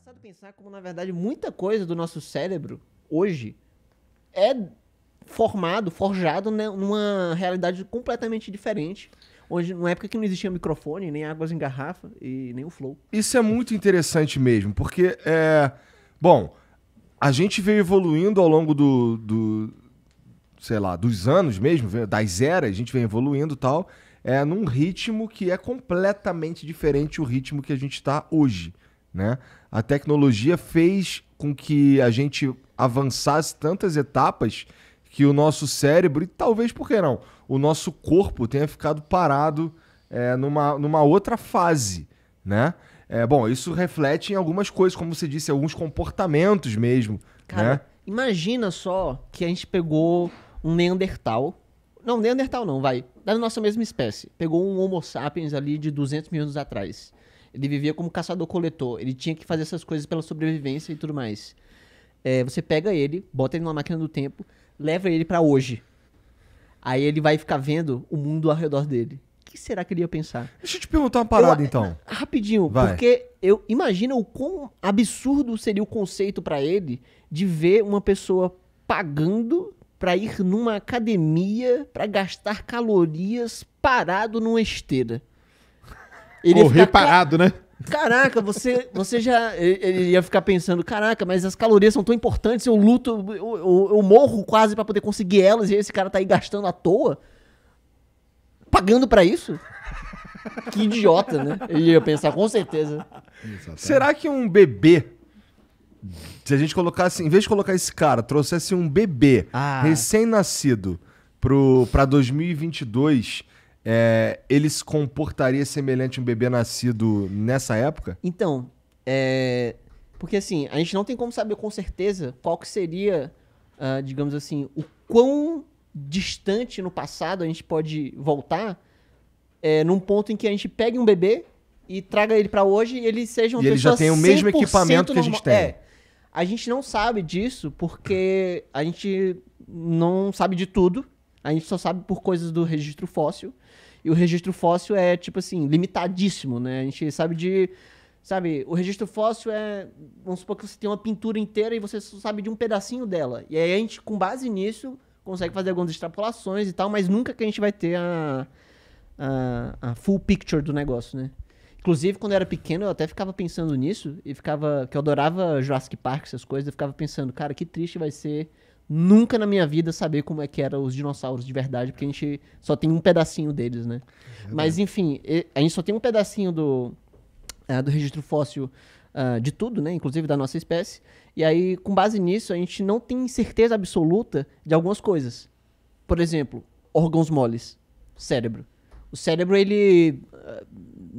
engraçado pensar como, na verdade, muita coisa do nosso cérebro hoje é formado, forjado né, numa realidade completamente diferente. Hoje, numa época que não existia microfone, nem águas em garrafa e nem o flow. Isso é muito interessante mesmo, porque é. Bom, a gente veio evoluindo ao longo do, do sei lá, dos anos mesmo, das eras, a gente vem evoluindo tal, é num ritmo que é completamente diferente do ritmo que a gente está hoje. Né? A tecnologia fez com que a gente avançasse tantas etapas que o nosso cérebro, e talvez por que não, o nosso corpo tenha ficado parado é, numa, numa outra fase. Né? É, bom, isso reflete em algumas coisas, como você disse, alguns comportamentos mesmo. Né? Cara, né? imagina só que a gente pegou um Neandertal. Não, Neandertal não, vai. Da nossa mesma espécie. Pegou um Homo sapiens ali de 200 mil anos atrás. Ele vivia como caçador-coletor. Ele tinha que fazer essas coisas pela sobrevivência e tudo mais. É, você pega ele, bota ele numa máquina do tempo, leva ele para hoje. Aí ele vai ficar vendo o mundo ao redor dele. O que será que ele ia pensar? Deixa eu te perguntar uma parada, eu, então. Ah, rapidinho, vai. porque eu imagino o quão absurdo seria o conceito para ele de ver uma pessoa pagando para ir numa academia para gastar calorias parado numa esteira. Ele Correr fica... parado, né? Caraca, você, você já. Ele ia ficar pensando: caraca, mas as calorias são tão importantes, eu luto, eu, eu, eu morro quase para poder conseguir elas, e esse cara tá aí gastando à toa? Pagando para isso? Que idiota, né? Ele ia pensar, com certeza. Será que um bebê. Se a gente colocasse, em vez de colocar esse cara, trouxesse um bebê ah. recém-nascido pro, pra 2022 é, ele se comportaria semelhante a um bebê nascido nessa época? Então, é, porque assim, a gente não tem como saber com certeza qual que seria, uh, digamos assim, o quão distante no passado a gente pode voltar é, num ponto em que a gente pegue um bebê e traga ele para hoje e ele seja um e ele já tem o mesmo equipamento que a gente tem. É, a gente não sabe disso porque a gente não sabe de tudo a gente só sabe por coisas do registro fóssil. E o registro fóssil é, tipo assim, limitadíssimo, né? A gente sabe de. Sabe, o registro fóssil é. Vamos supor que você tem uma pintura inteira e você só sabe de um pedacinho dela. E aí a gente, com base nisso, consegue fazer algumas extrapolações e tal, mas nunca que a gente vai ter a, a, a full picture do negócio, né? Inclusive, quando eu era pequeno, eu até ficava pensando nisso e ficava. que eu adorava Jurassic Park, essas coisas, eu ficava pensando, cara, que triste vai ser nunca na minha vida saber como é que eram os dinossauros de verdade, porque a gente só tem um pedacinho deles, né? É Mas enfim, a gente só tem um pedacinho do, é, do registro fóssil uh, de tudo, né? Inclusive da nossa espécie. E aí, com base nisso, a gente não tem certeza absoluta de algumas coisas. Por exemplo, órgãos moles, cérebro. O cérebro, ele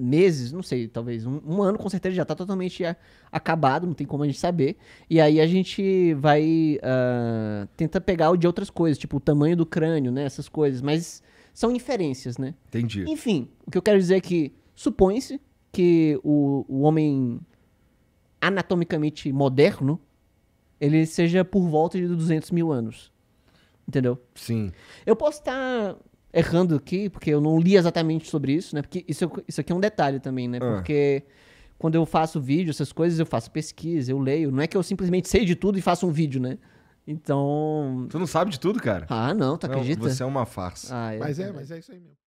meses, não sei, talvez um, um ano com certeza já está totalmente é, acabado, não tem como a gente saber. E aí a gente vai uh, tenta pegar o de outras coisas, tipo o tamanho do crânio, né? Essas coisas, mas são inferências, né? Entendi. Enfim, o que eu quero dizer é que supõe-se que o, o homem anatomicamente moderno ele seja por volta de 200 mil anos. Entendeu? Sim. Eu posso estar tá errando aqui, porque eu não li exatamente sobre isso, né? Porque isso, isso aqui é um detalhe também, né? Ah. Porque quando eu faço vídeo, essas coisas, eu faço pesquisa, eu leio. Não é que eu simplesmente sei de tudo e faço um vídeo, né? Então. Tu não sabe de tudo, cara? Ah, não, tu não, acredita? Você é uma farsa. Ah, é mas é, mas é isso aí mesmo.